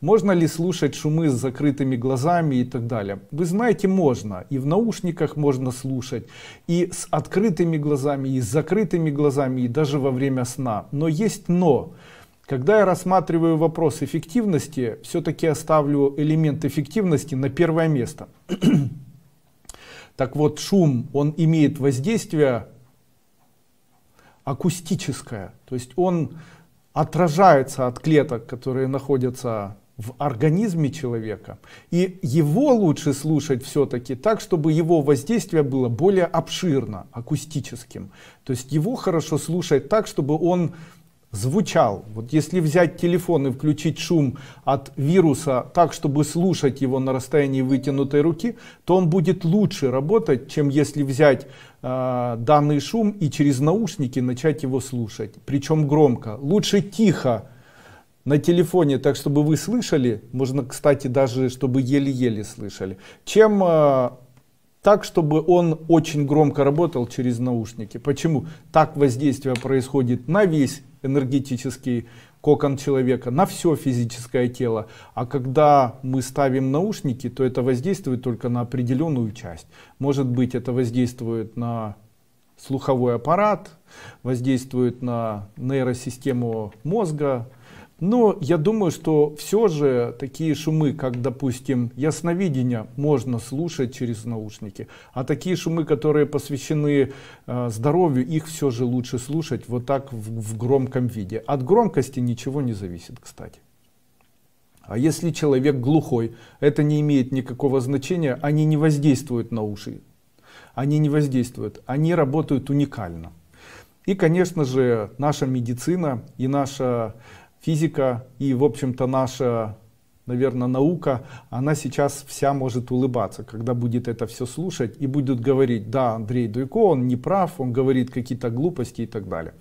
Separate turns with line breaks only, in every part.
Можно ли слушать шумы с закрытыми глазами и так далее? Вы знаете, можно. И в наушниках можно слушать, и с открытыми глазами, и с закрытыми глазами, и даже во время сна. Но есть но. Когда я рассматриваю вопрос эффективности, все-таки оставлю элемент эффективности на первое место. так вот, шум, он имеет воздействие акустическое, то есть он отражается от клеток, которые находятся в организме человека. И его лучше слушать все-таки так, чтобы его воздействие было более обширно, акустическим. То есть его хорошо слушать так, чтобы он звучал. Вот если взять телефон и включить шум от вируса так, чтобы слушать его на расстоянии вытянутой руки, то он будет лучше работать, чем если взять э, данный шум и через наушники начать его слушать. Причем громко. Лучше тихо на телефоне, так чтобы вы слышали, можно, кстати, даже чтобы еле-еле слышали, чем э, так, чтобы он очень громко работал через наушники. Почему? Так воздействие происходит на весь энергетический кокон человека, на все физическое тело. А когда мы ставим наушники, то это воздействует только на определенную часть. Может быть, это воздействует на слуховой аппарат, воздействует на нейросистему мозга, но я думаю, что все же такие шумы, как, допустим, ясновидение, можно слушать через наушники. А такие шумы, которые посвящены э, здоровью, их все же лучше слушать вот так в, в громком виде. От громкости ничего не зависит, кстати. А если человек глухой, это не имеет никакого значения, они не воздействуют на уши. Они не воздействуют, они работают уникально. И, конечно же, наша медицина и наша физика и, в общем-то, наша, наверное, наука, она сейчас вся может улыбаться, когда будет это все слушать и будут говорить, да, Андрей Дуйко, он не прав, он говорит какие-то глупости и так далее.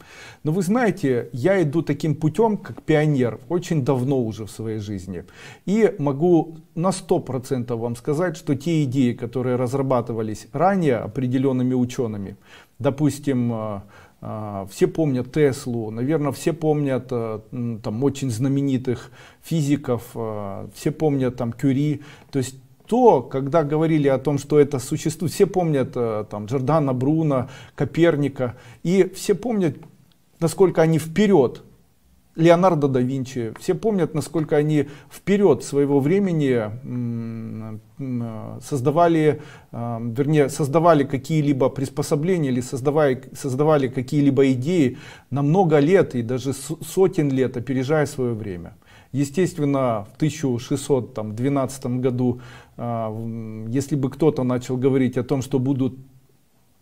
Но вы знаете, я иду таким путем, как пионер, очень давно уже в своей жизни. И могу на 100% вам сказать, что те идеи, которые разрабатывались ранее определенными учеными, допустим, э, а, все помнят Теслу, наверное, все помнят э, там очень знаменитых физиков, э, все помнят там Кюри. То есть то, когда говорили о том, что это существует, все помнят э, там Джордана Бруно, Коперника, и все помнят, насколько они вперед Леонардо да Винчи. Все помнят, насколько они вперед своего времени Э, создавали, э, вернее, создавали какие-либо приспособления или создавали, создавали какие-либо идеи на много лет и даже сотен лет, опережая свое время. Естественно, в 1612 году, э, если бы кто-то начал говорить о том, что будут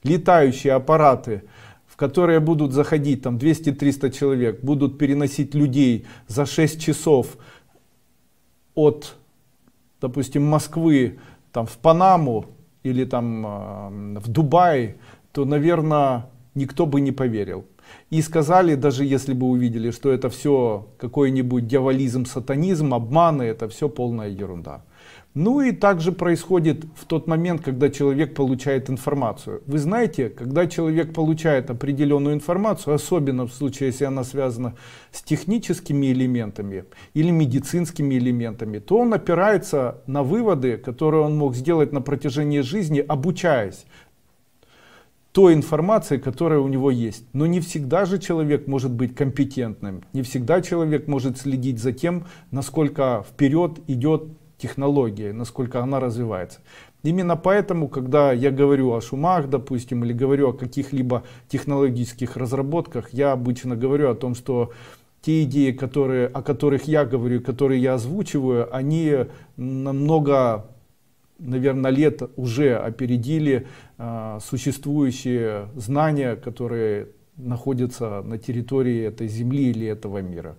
летающие аппараты, в которые будут заходить там 200-300 человек, будут переносить людей за 6 часов от допустим, Москвы там, в Панаму или там, а, в Дубай, то, наверное, никто бы не поверил. И сказали, даже если бы увидели, что это все какой-нибудь дьяволизм, сатанизм, обманы, это все полная ерунда. Ну и также происходит в тот момент, когда человек получает информацию. Вы знаете, когда человек получает определенную информацию, особенно в случае, если она связана с техническими элементами или медицинскими элементами, то он опирается на выводы, которые он мог сделать на протяжении жизни, обучаясь той информации, которая у него есть. Но не всегда же человек может быть компетентным, не всегда человек может следить за тем, насколько вперед идет технология, насколько она развивается. Именно поэтому, когда я говорю о шумах, допустим, или говорю о каких-либо технологических разработках, я обычно говорю о том, что те идеи, которые, о которых я говорю, которые я озвучиваю, они намного наверное, лет уже опередили а, существующие знания, которые находятся на территории этой земли или этого мира.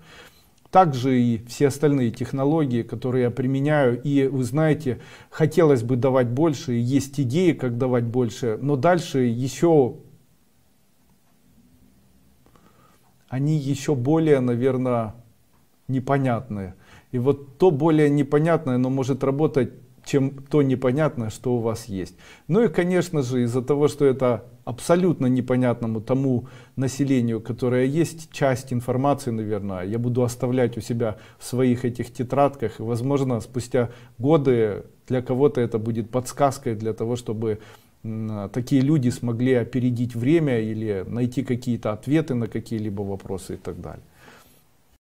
Также и все остальные технологии, которые я применяю. И вы знаете, хотелось бы давать больше, есть идеи, как давать больше, но дальше еще они еще более, наверное, непонятные. И вот то более непонятное, но может работать чем то непонятное, что у вас есть. Ну и, конечно же, из-за того, что это абсолютно непонятному тому населению, которое есть, часть информации, наверное, я буду оставлять у себя в своих этих тетрадках. И, возможно, спустя годы для кого-то это будет подсказкой для того, чтобы такие люди смогли опередить время или найти какие-то ответы на какие-либо вопросы и так далее.